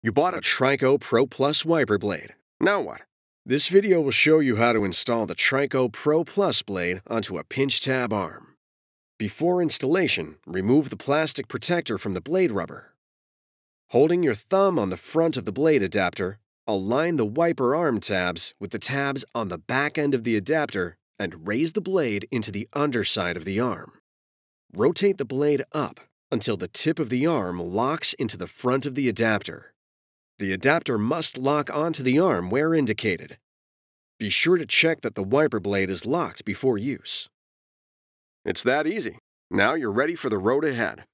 You bought a Trico Pro Plus wiper blade. Now what? This video will show you how to install the Trico Pro Plus blade onto a pinch tab arm. Before installation, remove the plastic protector from the blade rubber. Holding your thumb on the front of the blade adapter, align the wiper arm tabs with the tabs on the back end of the adapter and raise the blade into the underside of the arm. Rotate the blade up until the tip of the arm locks into the front of the adapter. The adapter must lock onto the arm where indicated. Be sure to check that the wiper blade is locked before use. It's that easy. Now you're ready for the road ahead.